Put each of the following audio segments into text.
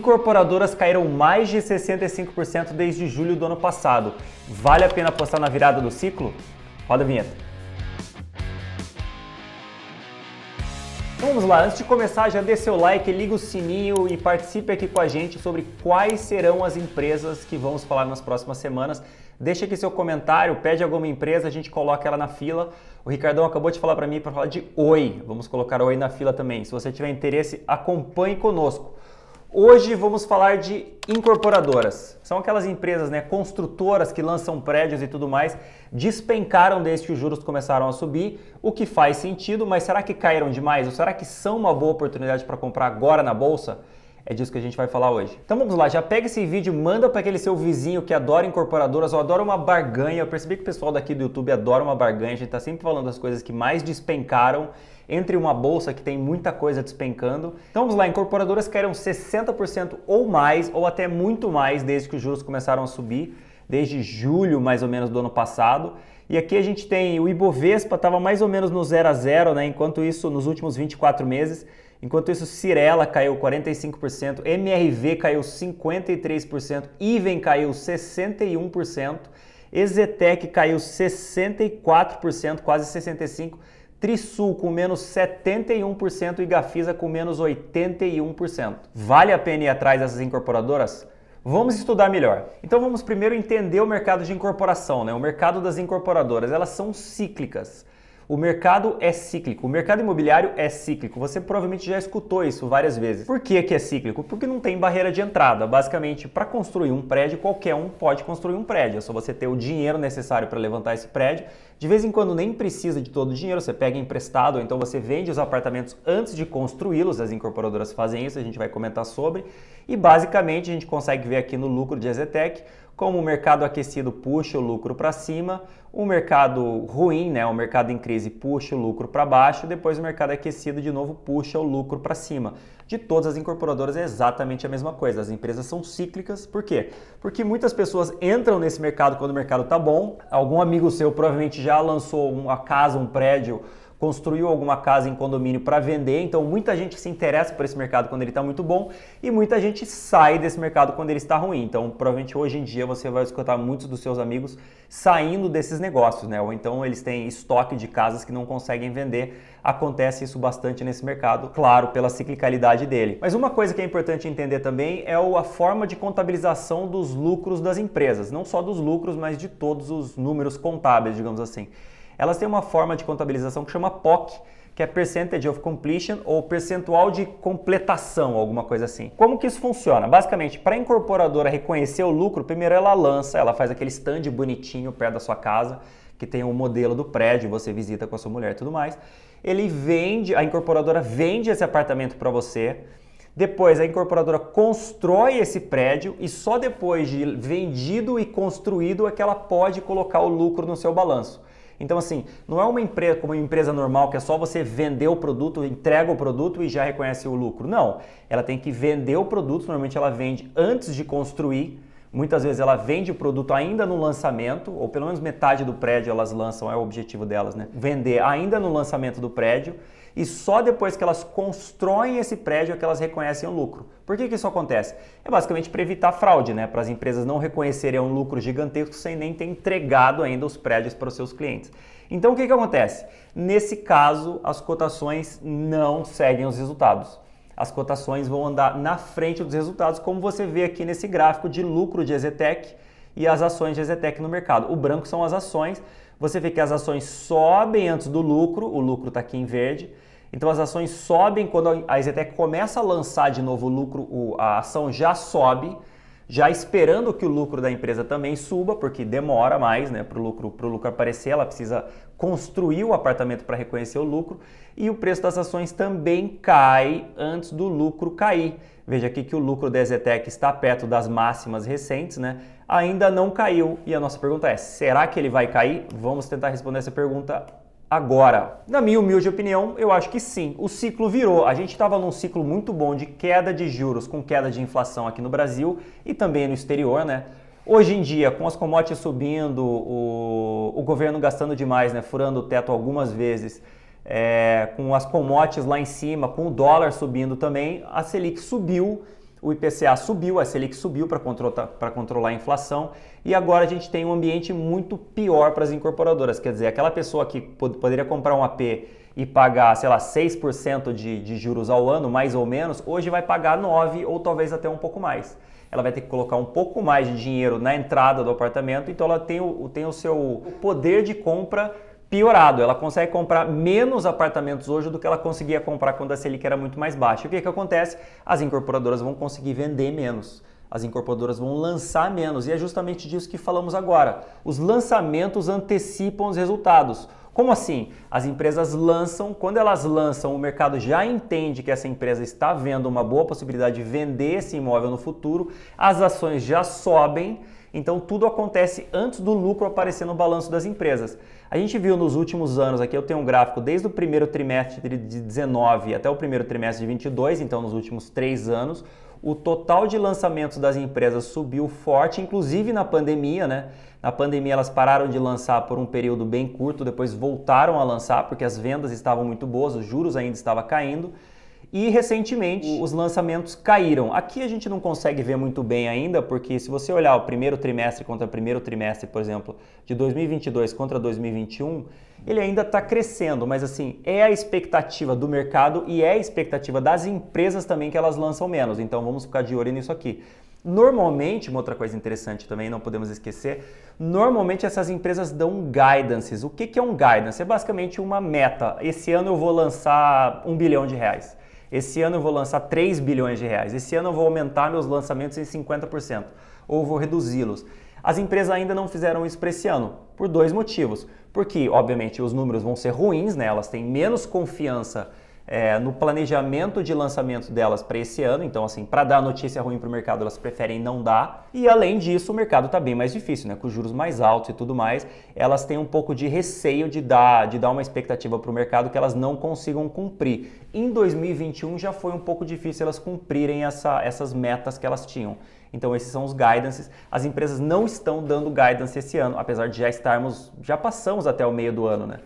incorporadoras caíram mais de 65% desde julho do ano passado. Vale a pena apostar na virada do ciclo? Roda a vinheta. Vamos lá, antes de começar, já dê seu like, liga o sininho e participe aqui com a gente sobre quais serão as empresas que vamos falar nas próximas semanas. Deixa aqui seu comentário, pede alguma empresa, a gente coloca ela na fila. O Ricardão acabou de falar para mim para falar de Oi. Vamos colocar Oi na fila também. Se você tiver interesse, acompanhe conosco. Hoje vamos falar de incorporadoras. São aquelas empresas, né, construtoras que lançam prédios e tudo mais, despencaram desde que os juros começaram a subir, o que faz sentido, mas será que caíram demais? Ou será que são uma boa oportunidade para comprar agora na bolsa? É disso que a gente vai falar hoje. Então vamos lá, já pega esse vídeo, manda para aquele seu vizinho que adora incorporadoras ou adora uma barganha. Eu percebi que o pessoal daqui do YouTube adora uma barganha, a gente está sempre falando das coisas que mais despencaram entre uma bolsa que tem muita coisa despencando. Então vamos lá, incorporadoras caíram 60% ou mais, ou até muito mais, desde que os juros começaram a subir, desde julho mais ou menos do ano passado. E aqui a gente tem o Ibovespa estava mais ou menos no zero a zero né? Enquanto isso, nos últimos 24 meses, enquanto isso, Cirela caiu 45%, MRV caiu 53%, Iven caiu 61%, Ezetec caiu 64%, quase 65%. Trisul com menos 71% e Gafisa com menos 81%. Vale a pena ir atrás dessas incorporadoras? Vamos estudar melhor. Então vamos primeiro entender o mercado de incorporação, né? o mercado das incorporadoras. Elas são cíclicas. O mercado é cíclico, o mercado imobiliário é cíclico. Você provavelmente já escutou isso várias vezes. Por que, que é cíclico? Porque não tem barreira de entrada. Basicamente, para construir um prédio, qualquer um pode construir um prédio. É só você ter o dinheiro necessário para levantar esse prédio. De vez em quando nem precisa de todo o dinheiro, você pega emprestado, ou então você vende os apartamentos antes de construí-los. As incorporadoras fazem isso, a gente vai comentar sobre. E basicamente a gente consegue ver aqui no lucro de Azetec como o mercado aquecido puxa o lucro para cima, o mercado ruim, né, o mercado em crise puxa o lucro para baixo, depois o mercado aquecido de novo puxa o lucro para cima. De todas as incorporadoras é exatamente a mesma coisa. As empresas são cíclicas, por quê? Porque muitas pessoas entram nesse mercado quando o mercado tá bom. Algum amigo seu provavelmente já lançou uma casa, um prédio construiu alguma casa em condomínio para vender, então muita gente se interessa por esse mercado quando ele está muito bom e muita gente sai desse mercado quando ele está ruim. Então, provavelmente hoje em dia você vai escutar muitos dos seus amigos saindo desses negócios, né? Ou então eles têm estoque de casas que não conseguem vender. Acontece isso bastante nesse mercado, claro, pela ciclicalidade dele. Mas uma coisa que é importante entender também é a forma de contabilização dos lucros das empresas, não só dos lucros, mas de todos os números contábeis, digamos assim elas têm uma forma de contabilização que chama POC, que é Percentage of Completion ou percentual de completação, alguma coisa assim. Como que isso funciona? Basicamente, para a incorporadora reconhecer o lucro, primeiro ela lança, ela faz aquele stand bonitinho perto da sua casa, que tem um modelo do prédio, você visita com a sua mulher e tudo mais. Ele vende, a incorporadora vende esse apartamento para você. Depois a incorporadora constrói esse prédio e só depois de vendido e construído é que ela pode colocar o lucro no seu balanço. Então, assim, não é uma empresa como uma empresa normal que é só você vender o produto, entrega o produto e já reconhece o lucro. Não. Ela tem que vender o produto, normalmente ela vende antes de construir Muitas vezes ela vende o produto ainda no lançamento, ou pelo menos metade do prédio elas lançam, é o objetivo delas, né? Vender ainda no lançamento do prédio e só depois que elas constroem esse prédio é que elas reconhecem o lucro. Por que, que isso acontece? É basicamente para evitar fraude, né? Para as empresas não reconhecerem um lucro gigantesco sem nem ter entregado ainda os prédios para os seus clientes. Então o que, que acontece? Nesse caso, as cotações não seguem os resultados as cotações vão andar na frente dos resultados, como você vê aqui nesse gráfico de lucro de Ezetec e as ações de Ezetec no mercado. O branco são as ações, você vê que as ações sobem antes do lucro, o lucro está aqui em verde, então as ações sobem quando a Ezetec começa a lançar de novo o lucro, a ação já sobe, já esperando que o lucro da empresa também suba, porque demora mais né, para o lucro, pro lucro aparecer, ela precisa construir o apartamento para reconhecer o lucro, e o preço das ações também cai antes do lucro cair. Veja aqui que o lucro da EZTEC está perto das máximas recentes, né? Ainda não caiu. E a nossa pergunta é: será que ele vai cair? Vamos tentar responder essa pergunta agora? Na minha humilde opinião, eu acho que sim. O ciclo virou. A gente estava num ciclo muito bom de queda de juros com queda de inflação aqui no Brasil e também no exterior, né? Hoje em dia, com as commodities subindo, o, o governo gastando demais, né? Furando o teto algumas vezes, é, com as commodities lá em cima, com o dólar subindo também, a Selic subiu o IPCA subiu, a Selic subiu para controlar, controlar a inflação e agora a gente tem um ambiente muito pior para as incorporadoras. Quer dizer, aquela pessoa que pod poderia comprar um AP e pagar, sei lá, 6% de, de juros ao ano, mais ou menos, hoje vai pagar 9% ou talvez até um pouco mais. Ela vai ter que colocar um pouco mais de dinheiro na entrada do apartamento, então ela tem o, tem o seu poder de compra piorado. Ela consegue comprar menos apartamentos hoje do que ela conseguia comprar quando a Selic era muito mais baixa. O que, que acontece? As incorporadoras vão conseguir vender menos. As incorporadoras vão lançar menos. E é justamente disso que falamos agora. Os lançamentos antecipam os resultados. Como assim? As empresas lançam, quando elas lançam, o mercado já entende que essa empresa está vendo uma boa possibilidade de vender esse imóvel no futuro, as ações já sobem então tudo acontece antes do lucro aparecer no balanço das empresas. A gente viu nos últimos anos, aqui eu tenho um gráfico desde o primeiro trimestre de 19 até o primeiro trimestre de 22, então nos últimos três anos, o total de lançamentos das empresas subiu forte, inclusive na pandemia, né? Na pandemia elas pararam de lançar por um período bem curto, depois voltaram a lançar porque as vendas estavam muito boas, os juros ainda estavam caindo. E recentemente os lançamentos caíram. Aqui a gente não consegue ver muito bem ainda, porque se você olhar o primeiro trimestre contra o primeiro trimestre, por exemplo, de 2022 contra 2021, ele ainda está crescendo, mas assim, é a expectativa do mercado e é a expectativa das empresas também que elas lançam menos. Então vamos ficar de olho nisso aqui. Normalmente, uma outra coisa interessante também, não podemos esquecer, normalmente essas empresas dão guidances. O que é um guidance? É basicamente uma meta. Esse ano eu vou lançar um bilhão de reais. Esse ano eu vou lançar 3 bilhões de reais. Esse ano eu vou aumentar meus lançamentos em 50% ou vou reduzi-los. As empresas ainda não fizeram isso para esse ano, por dois motivos. Porque, obviamente, os números vão ser ruins, né? elas têm menos confiança é, no planejamento de lançamento delas para esse ano. Então, assim, para dar notícia ruim para o mercado, elas preferem não dar. E além disso, o mercado está bem mais difícil, né? Com juros mais altos e tudo mais, elas têm um pouco de receio de dar, de dar uma expectativa para o mercado que elas não consigam cumprir. Em 2021 já foi um pouco difícil elas cumprirem essa, essas metas que elas tinham. Então esses são os guidances. As empresas não estão dando guidance esse ano, apesar de já estarmos, já passamos até o meio do ano, né?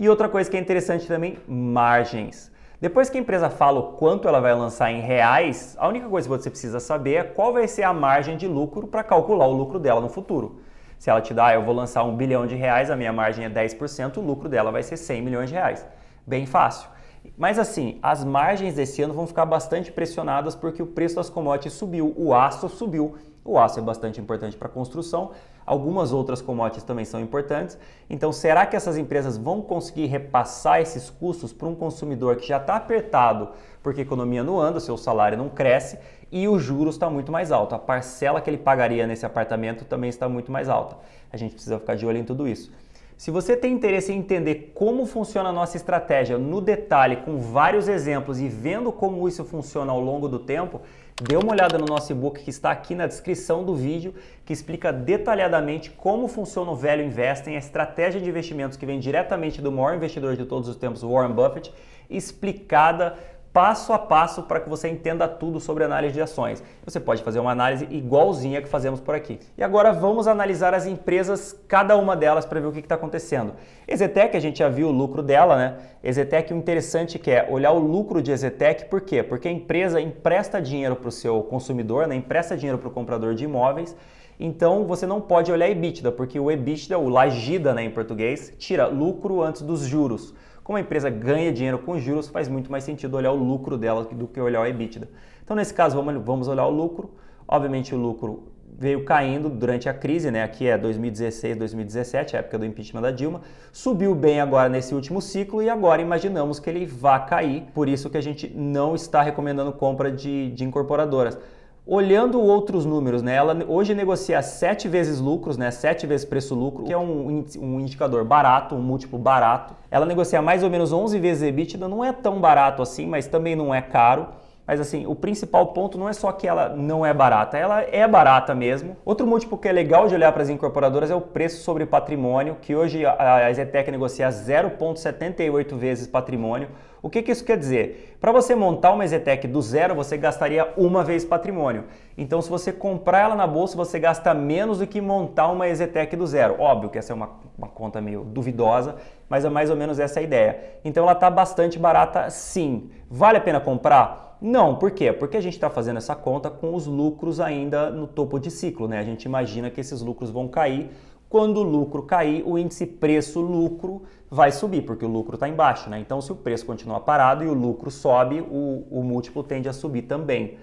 E outra coisa que é interessante também, margens. Depois que a empresa fala o quanto ela vai lançar em reais, a única coisa que você precisa saber é qual vai ser a margem de lucro para calcular o lucro dela no futuro. Se ela te dá, ah, eu vou lançar um bilhão de reais, a minha margem é 10%, o lucro dela vai ser 100 milhões de reais. Bem fácil. Mas assim, as margens desse ano vão ficar bastante pressionadas porque o preço das commodities subiu, o aço subiu. O aço é bastante importante para construção, algumas outras commodities também são importantes. Então, será que essas empresas vão conseguir repassar esses custos para um consumidor que já está apertado porque a economia não anda, seu salário não cresce e o juros está muito mais alto? A parcela que ele pagaria nesse apartamento também está muito mais alta. A gente precisa ficar de olho em tudo isso. Se você tem interesse em entender como funciona a nossa estratégia no detalhe, com vários exemplos e vendo como isso funciona ao longo do tempo, dê uma olhada no nosso e-book que está aqui na descrição do vídeo, que explica detalhadamente como funciona o Velho Investing, a estratégia de investimentos que vem diretamente do maior investidor de todos os tempos, Warren Buffett, explicada passo a passo para que você entenda tudo sobre análise de ações. Você pode fazer uma análise igualzinha que fazemos por aqui. E agora vamos analisar as empresas, cada uma delas, para ver o que está acontecendo. Exetec, a gente já viu o lucro dela, né? Exetec, o interessante é que é olhar o lucro de Exetec, por quê? Porque a empresa empresta dinheiro para o seu consumidor, né? empresta dinheiro para o comprador de imóveis, então você não pode olhar EBITDA, porque o EBITDA, o lagida né, em português, tira lucro antes dos juros. Como a empresa ganha dinheiro com juros, faz muito mais sentido olhar o lucro dela do que olhar o EBITDA. Então, nesse caso, vamos, olhar o lucro. Obviamente, o lucro veio caindo durante a crise, né? Aqui é 2016, 2017, a época do impeachment da Dilma. Subiu bem agora nesse último ciclo e agora imaginamos que ele vá cair. Por isso que a gente não está recomendando compra de, de incorporadoras olhando outros números, né? Ela hoje negocia sete vezes lucros, né? Sete vezes preço-lucro, que é um, um indicador barato, um múltiplo barato. Ela negocia mais ou menos 11 vezes EBITDA, não é tão barato assim, mas também não é caro. Mas assim, o principal ponto não é só que ela não é barata, ela é barata mesmo. Outro múltiplo que é legal de olhar para as incorporadoras é o preço sobre patrimônio, que hoje a Zetec negocia 0,78 vezes patrimônio. O que, que isso quer dizer? Para você montar uma EZTEC do zero, você gastaria uma vez patrimônio. Então, se você comprar ela na bolsa, você gasta menos do que montar uma EZTEC do zero. Óbvio que essa é uma, uma conta meio duvidosa, mas é mais ou menos essa a ideia. Então, ela está bastante barata sim. Vale a pena comprar? Não, por quê? Porque a gente está fazendo essa conta com os lucros ainda no topo de ciclo, né? A gente imagina que esses lucros vão cair quando o lucro cair, o índice preço-lucro vai subir, porque o lucro está embaixo. Né? Então, se o preço continuar parado e o lucro sobe, o, o múltiplo tende a subir também.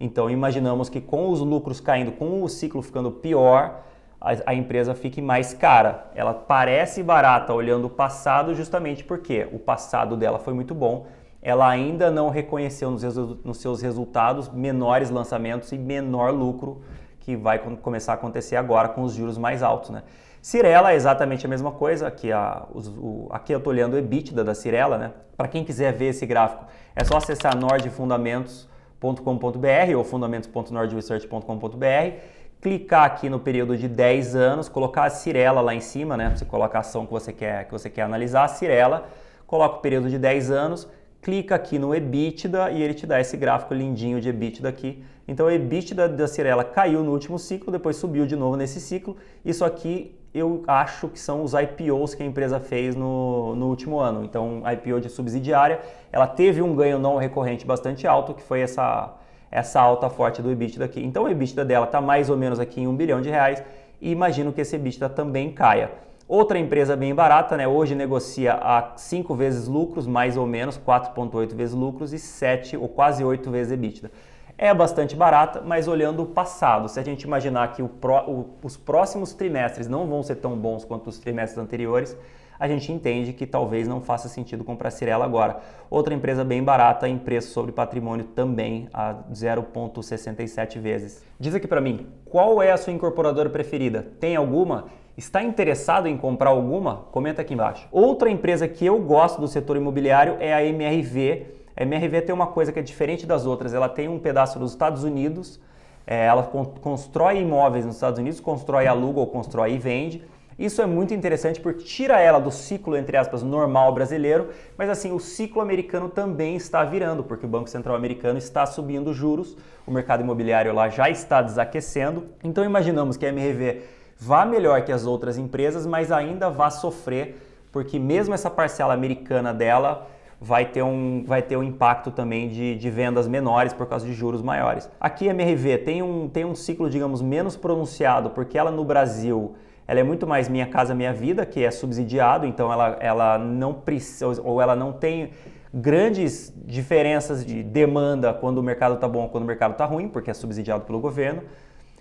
Então, imaginamos que com os lucros caindo, com o ciclo ficando pior, a, empresa fique mais cara. Ela parece barata olhando o passado, justamente porque o passado dela foi muito bom. Ela ainda não reconheceu nos, nos seus resultados menores lançamentos e menor lucro que vai começar a acontecer agora com os juros mais altos. Né? Cirela é exatamente a mesma coisa, aqui, a, os, o, aqui eu estou olhando o EBITDA da Cirela. Né? Para quem quiser ver esse gráfico, é só acessar nordfundamentos.com.br ou fundamentos.nordresearch.com.br clicar aqui no período de 10 anos, colocar a Cirela lá em cima, né? Você coloca a ação que você quer, que você quer analisar, a Cirela, coloca o período de 10 anos, clica aqui no EBITDA e ele te dá esse gráfico lindinho de EBITDA aqui. Então, a EBITDA da Cirela caiu no último ciclo, depois subiu de novo nesse ciclo. Isso aqui eu acho que são os IPOs que a empresa fez no, no último ano. Então, IPO de subsidiária, ela teve um ganho não recorrente bastante alto, que foi essa, essa alta forte do EBITDA aqui. Então, o EBITDA dela está mais ou menos aqui em 1 bilhão de reais e imagino que esse EBITDA também caia. Outra empresa bem barata, né? Hoje negocia a 5 vezes lucros, mais ou menos, 4,8 vezes lucros e 7 ou quase 8 vezes EBITDA. É bastante barata, mas olhando o passado, se a gente imaginar que o pro, o, os próximos trimestres não vão ser tão bons quanto os trimestres anteriores, a gente entende que talvez não faça sentido comprar Cirela agora. Outra empresa bem barata em preço sobre patrimônio também a 0,67 vezes. Diz aqui para mim, qual é a sua incorporadora preferida? Tem alguma? Está interessado em comprar alguma? Comenta aqui embaixo. Outra empresa que eu gosto do setor imobiliário é a MRV. A MRV tem uma coisa que é diferente das outras. Ela tem um pedaço dos Estados Unidos, é, ela constrói imóveis nos Estados Unidos, constrói, aluga ou constrói e vende. Isso é muito interessante porque tira ela do ciclo, entre aspas, normal brasileiro, mas assim, o ciclo americano também está virando, porque o Banco Central americano está subindo juros, o mercado imobiliário lá já está desaquecendo. Então imaginamos que a MRV vá melhor que as outras empresas, mas ainda vá sofrer, porque mesmo essa parcela americana dela vai ter um, vai ter um impacto também de, de vendas menores por causa de juros maiores. Aqui a MRV tem um, tem um ciclo, digamos, menos pronunciado, porque ela no Brasil ela é muito mais Minha Casa Minha Vida, que é subsidiado, então ela, ela não precisa, ou ela não tem grandes diferenças de demanda quando o mercado está bom, quando o mercado está ruim, porque é subsidiado pelo governo.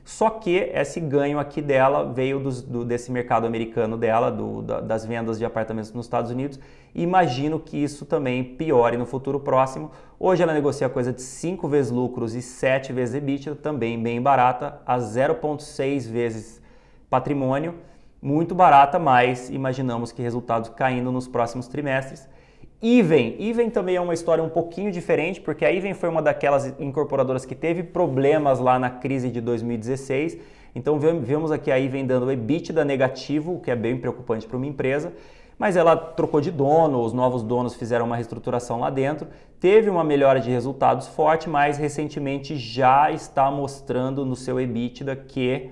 Só que esse ganho aqui dela veio dos, do, desse mercado americano dela, do, da, das vendas de apartamentos nos Estados Unidos. Imagino que isso também piore no futuro próximo. Hoje ela negocia coisa de 5 vezes lucros e 7 vezes EBITDA, também bem barata, a 0,6 vezes patrimônio, muito barata, mas imaginamos que resultados caindo nos próximos trimestres. Even. Even também é uma história um pouquinho diferente, porque a Even foi uma daquelas incorporadoras que teve problemas lá na crise de 2016. Então vemos aqui a Even dando EBITDA negativo, o que é bem preocupante para uma empresa. Mas ela trocou de dono, os novos donos fizeram uma reestruturação lá dentro, teve uma melhora de resultados forte, mas recentemente já está mostrando no seu EBITDA que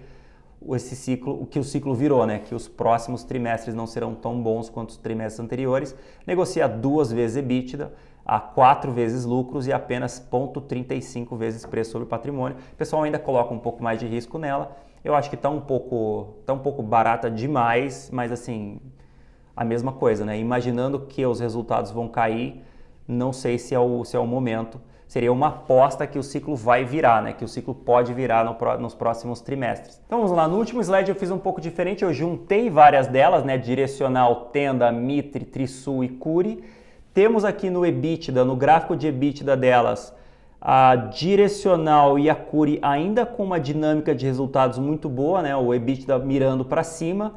esse ciclo, o que o ciclo virou, né? Que os próximos trimestres não serão tão bons quanto os trimestres anteriores. Negocia duas vezes EBITDA, a quatro vezes lucros e apenas 0,35 vezes preço sobre patrimônio. O pessoal ainda coloca um pouco mais de risco nela. Eu acho que está um pouco, tá um pouco barata demais, mas assim, a mesma coisa, né? Imaginando que os resultados vão cair, não sei se é o, se é o momento seria uma aposta que o ciclo vai virar, né? que o ciclo pode virar no, nos próximos trimestres. Então vamos lá, no último slide eu fiz um pouco diferente, eu juntei várias delas, né? Direcional, Tenda, Mitre, Trisul e Curi. Temos aqui no EBITDA, no gráfico de EBITDA delas, a Direcional e a Curi ainda com uma dinâmica de resultados muito boa, né? o EBITDA mirando para cima,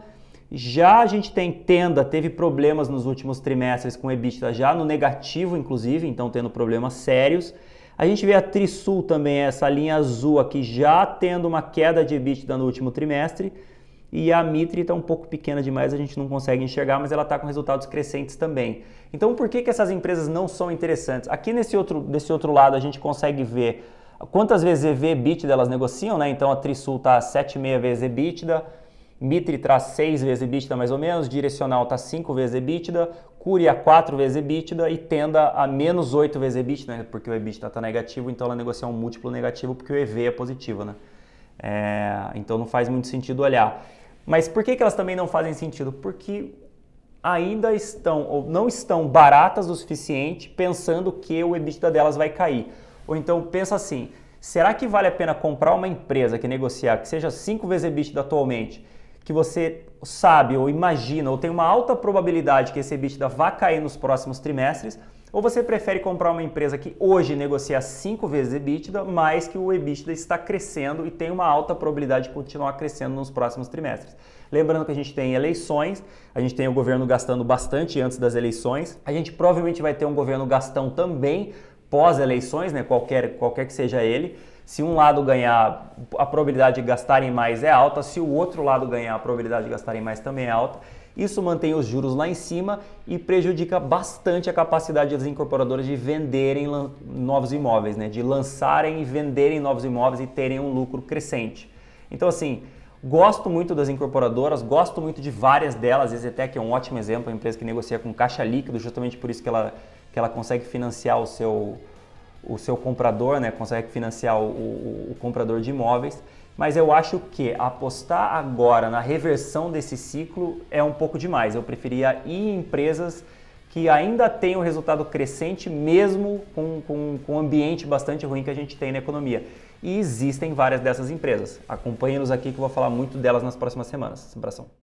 já a gente tem Tenda, teve problemas nos últimos trimestres com EBITDA já no negativo, inclusive, então tendo problemas sérios. A gente vê a Trisul também, essa linha azul aqui, já tendo uma queda de EBITDA no último trimestre. E a Mitre está um pouco pequena demais, a gente não consegue enxergar, mas ela está com resultados crescentes também. Então, por que, que essas empresas não são interessantes? Aqui nesse outro, desse outro lado, a gente consegue ver quantas vezes EV EBITDA elas negociam, né? Então, a Trisul está 7,5 vezes EBITDA, Mitre traz 6 vezes EBITDA mais ou menos, Direcional está 5 vezes EBITDA, Curia 4 vezes EBITDA e Tenda a menos 8 vezes EBITDA, né? porque o EBITDA está negativo, então ela negocia um múltiplo negativo porque o EV é positivo. Né? É, então não faz muito sentido olhar. Mas por que, que elas também não fazem sentido? Porque ainda estão ou não estão baratas o suficiente pensando que o EBITDA delas vai cair. Ou então pensa assim, será que vale a pena comprar uma empresa que negociar que seja 5 vezes EBITDA atualmente que você sabe ou imagina ou tem uma alta probabilidade que esse EBITDA vá cair nos próximos trimestres, ou você prefere comprar uma empresa que hoje negocia cinco vezes EBITDA, mas que o EBITDA está crescendo e tem uma alta probabilidade de continuar crescendo nos próximos trimestres. Lembrando que a gente tem eleições, a gente tem o governo gastando bastante antes das eleições, a gente provavelmente vai ter um governo gastão também pós-eleições, né? qualquer, qualquer que seja ele. Se um lado ganhar, a probabilidade de gastarem mais é alta, se o outro lado ganhar, a probabilidade de gastarem mais também é alta. Isso mantém os juros lá em cima e prejudica bastante a capacidade das incorporadoras de venderem novos imóveis, né? de lançarem e venderem novos imóveis e terem um lucro crescente. Então, assim, gosto muito das incorporadoras, gosto muito de várias delas. A Zetec é um ótimo exemplo, é uma empresa que negocia com caixa líquido, justamente por isso que ela, que ela consegue financiar o seu, o seu comprador, né, consegue financiar o, o, o comprador de imóveis. Mas eu acho que apostar agora na reversão desse ciclo é um pouco demais. Eu preferia ir em empresas que ainda têm um resultado crescente, mesmo com, com, com, o ambiente bastante ruim que a gente tem na economia. E existem várias dessas empresas. Acompanhe-nos aqui que eu vou falar muito delas nas próximas semanas. Abração.